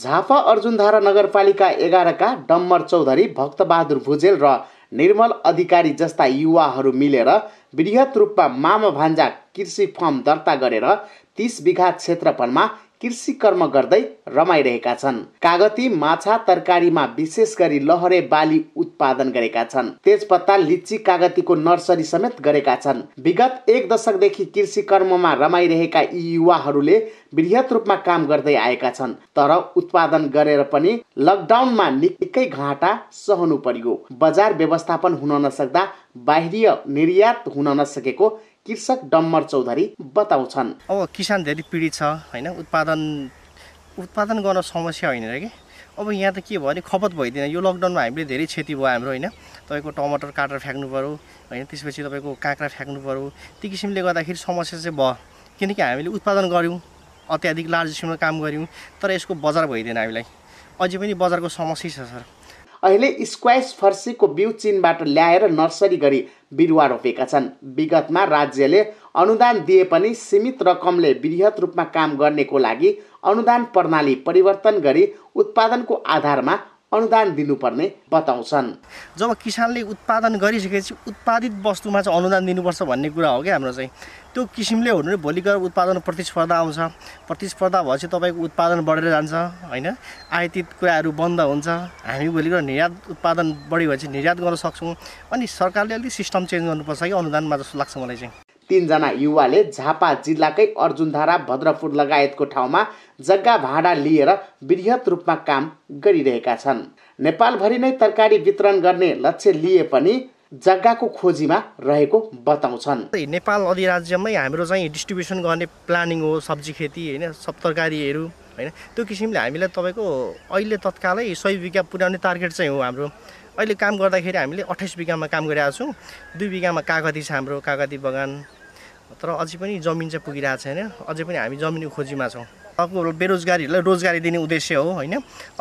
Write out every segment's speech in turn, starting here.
झापा अर्जुनधारा नगरपालिका एघारका डम्बर चौधरी भक्तबहादुर भुजेल र निर्मल अधिकारी जस्ता युवाहरू मिलेर वृहत रूपमा मामा भान्जा कृषि फर्म दर्ता गरेर तिस बिघा क्षेत्रफलमा कृषि कर्म गर्दै रमाइरहेका छन् कागती माछा तरकारीमा विशेष गरी लहरे बाली उत्पादन गरेका छन् तेजपत्ता लिची कागतीको नर्सरी समेत गरेका छन् विगत एक दशकदेखि कृषि कर्ममा रमाइरहेका यी युवाहरूले वृहत रूपमा काम गर्दै आएका छन् तर उत्पादन गरेर पनि लकडाउनमा निकै घाटा सहनु पर्यो बजार व्यवस्थापन हुन नसक्दा बाहिरीय निर्यात हुन नसकेको कृषक डम्बर चौधरी बताउँछन् अब किसान धेरै पीडित छ होइन उत्पादन उत्पादन गर्न समस्या होइन र कि अब यहाँ त के भयो भने खपत भइदिएन यो लकडाउनमा हामीले धेरै क्षति भयो हाम्रो होइन तपाईँको टमाटर काटेर फ्याँक्नु पऱ्यो होइन त्यसपछि तपाईँको काँक्रा फ्याँक्नु पऱ्यो ती किसिमले गर्दाखेरि समस्या चाहिँ भयो किनकि हामीले उत्पादन गऱ्यौँ अत्याधिक लार्ज स्केलमा काम गऱ्यौँ तर यसको बजार भइदिएन हामीलाई अझै पनि बजारको समस्या छ सर अहिले स्क्वास फर्सीको बिउ चिनबाट ल्याएर नर्सरी गरी बिरुवा रोपेका छन् विगतमा राज्यले अनुदान दिए पनि सीमित रकमले वृहत रूपमा काम गर्नेको लागि अनुदान प्रणाली परिवर्तन गरी उत्पादनको आधारमा अनुदान दिनुपर्ने बताउँछन् जब किसानले उत्पादन गरिसकेपछि उत्पादित वस्तुमा चाहिँ अनुदान दिनुपर्छ भन्ने कुरा हो क्या हाम्रो चाहिँ त्यो किसिमले हो भने भोलि गएर उत्पादन प्रतिस्पर्धा आउँछ प्रतिस्पर्धा भएपछि तपाईँको उत्पादन बढेर जान्छ होइन आयातित कुराहरू बन्द हुन्छ हामी भोलि गएर निर्यात उत्पादन बढी भएपछि निर्यात गर्न सक्छौँ अनि सरकारले अलिक सिस्टम चेन्ज गर्नुपर्छ कि अनुदानमा जस्तो लाग्छ मलाई चाहिँ तिनजना युवाले झापा जिल्लाकै अर्जुनधारा भद्रपुर लगायतको ठाउँमा जग्गा भाडा लिएर वृहत रूपमा काम गरिरहेका छन् नेपालभरि नै तरकारी वितरण गर्ने लक्ष्य लिए पनि जग्गाको खोजीमा रहेको बताउँछन् नेपाल अधिराज्यमै हाम्रो चाहिँ डिस्ट्रिब्युसन गर्ने प्लानिङ हो सब्जी खेती होइन सब तरकारीहरू होइन त्यो किसिमले हामीलाई तपाईँको अहिले तत्कालै सय बिघा पुर्याउने टार्गेट चाहिँ हो हाम्रो अहिले काम गर्दाखेरि हामीले अठाइस बिघामा काम गरिरहेको छौँ दुई बिघामा कागती छ हाम्रो कागती बगान तर अझै पनि जमिन चाहिँ पुगिरहेको छैन अझै पनि हामी जमिनको खोजीमा छौँ तपाईँको बेरोजगारीहरूलाई रोजगारी दिने उद्देश्य हो होइन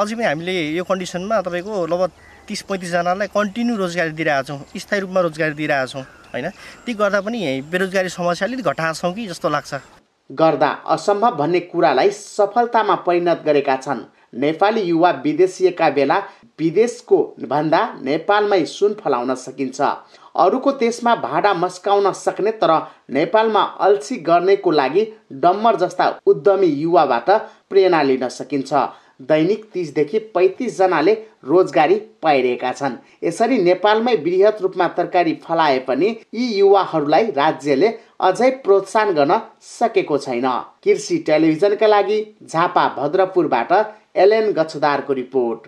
अझै पनि हामीले यो कन्डिसनमा तपाईँको लगभग तिस पैँतिसजनालाई कन्टिन्यू रोजगारी दिइरहेछौँ स्थायी रूपमा रोजगारी दिइरहेछौँ होइन ती गर्दा पनि बेरोजगारी समस्या अलिक घटाएको छौँ कि जस्तो लाग्छ गर्दा असम्भव भन्ने कुरालाई सफलतामा परिणत गरेका छन् नेपाली युवा विदेशिएका बेला विदेशको भन्दा नेपालमै सुन फलाउन सकिन्छ अरूको देशमा भाडा मस्काउन सक्ने तर नेपालमा अल्छी गर्नेको लागि डम्मर जस्ता उद्यमी युवाबाट प्रेरणा लिन सकिन्छ दैनिक तिसदेखि पैँतिसजनाले रोजगारी पाइरहेका छन् यसरी नेपालमै वृहत रूपमा तरकारी फलाए पनि यी युवाहरूलाई राज्यले अझै प्रोत्साहन गर्न सकेको छैन कृषि टेलिभिजनका लागि झापा भद्रपुरबाट एलएन गछदारको रिपोर्ट